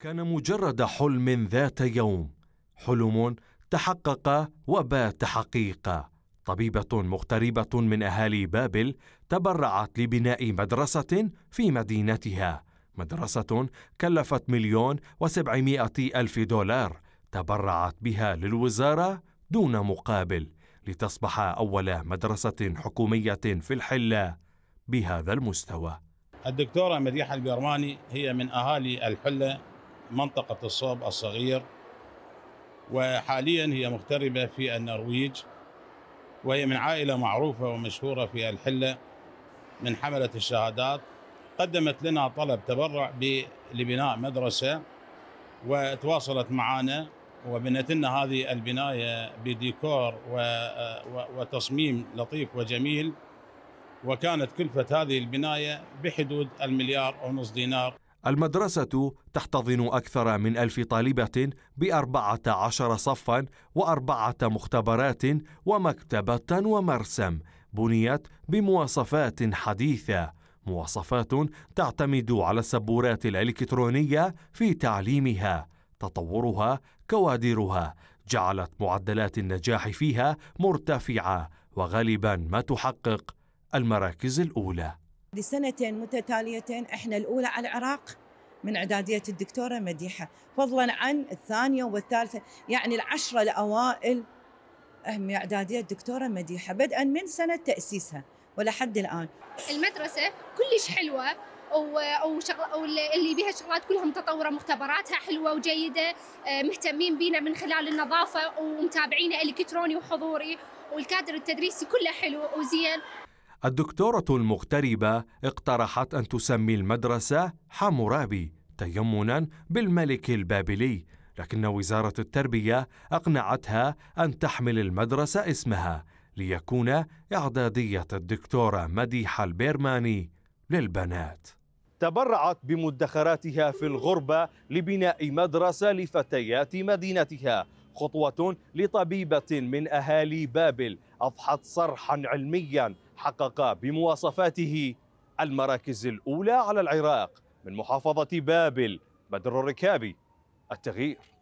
كان مجرد حلم ذات يوم حلم تحقق وبات حقيقه طبيبه مغتربه من اهالي بابل تبرعت لبناء مدرسه في مدينتها مدرسه كلفت مليون وسبعمائه الف دولار تبرعت بها للوزاره دون مقابل لتصبح اول مدرسه حكوميه في الحله بهذا المستوى الدكتوره مديحه البيرماني هي من اهالي الحله منطقة الصوب الصغير وحاليا هي مغتربة في النرويج وهي من عائلة معروفة ومشهورة في الحلة من حملة الشهادات قدمت لنا طلب تبرع لبناء مدرسة وتواصلت معنا وبنت لنا هذه البناية بديكور وتصميم لطيف وجميل وكانت كلفة هذه البناية بحدود المليار ونصف دينار المدرسة تحتضن أكثر من ألف طالبة بأربعة عشر صفا وأربعة مختبرات ومكتبة ومرسم بنيت بمواصفات حديثة مواصفات تعتمد على السبورات الإلكترونية في تعليمها تطورها كوادرها جعلت معدلات النجاح فيها مرتفعة وغالبا ما تحقق المراكز الأولى لسنتين متتاليتين احنا الاولى على العراق من اعداديه الدكتوره مديحه فضلا عن الثانيه والثالثه يعني العشره الاوائل من اعداديه الدكتوره مديحه بدءا من سنه تاسيسها ولحد الان المدرسه كلش حلوه اللي بيها شغلات كلها متطوره مختبراتها حلوه وجيده آه، مهتمين بينا من خلال النظافه ومتابعينا الكتروني وحضوري والكادر التدريسي كله حلو وزين الدكتورة المغتربة اقترحت أن تسمي المدرسة حمورابي تيمنا بالملك البابلي لكن وزارة التربية أقنعتها أن تحمل المدرسة اسمها ليكون إعدادية الدكتورة مديحة البيرماني للبنات تبرعت بمدخراتها في الغربة لبناء مدرسة لفتيات مدينتها خطوة لطبيبة من أهالي بابل أضحت صرحا علميا حقق بمواصفاته المراكز الأولى على العراق من محافظة بابل بدر الركابي التغيير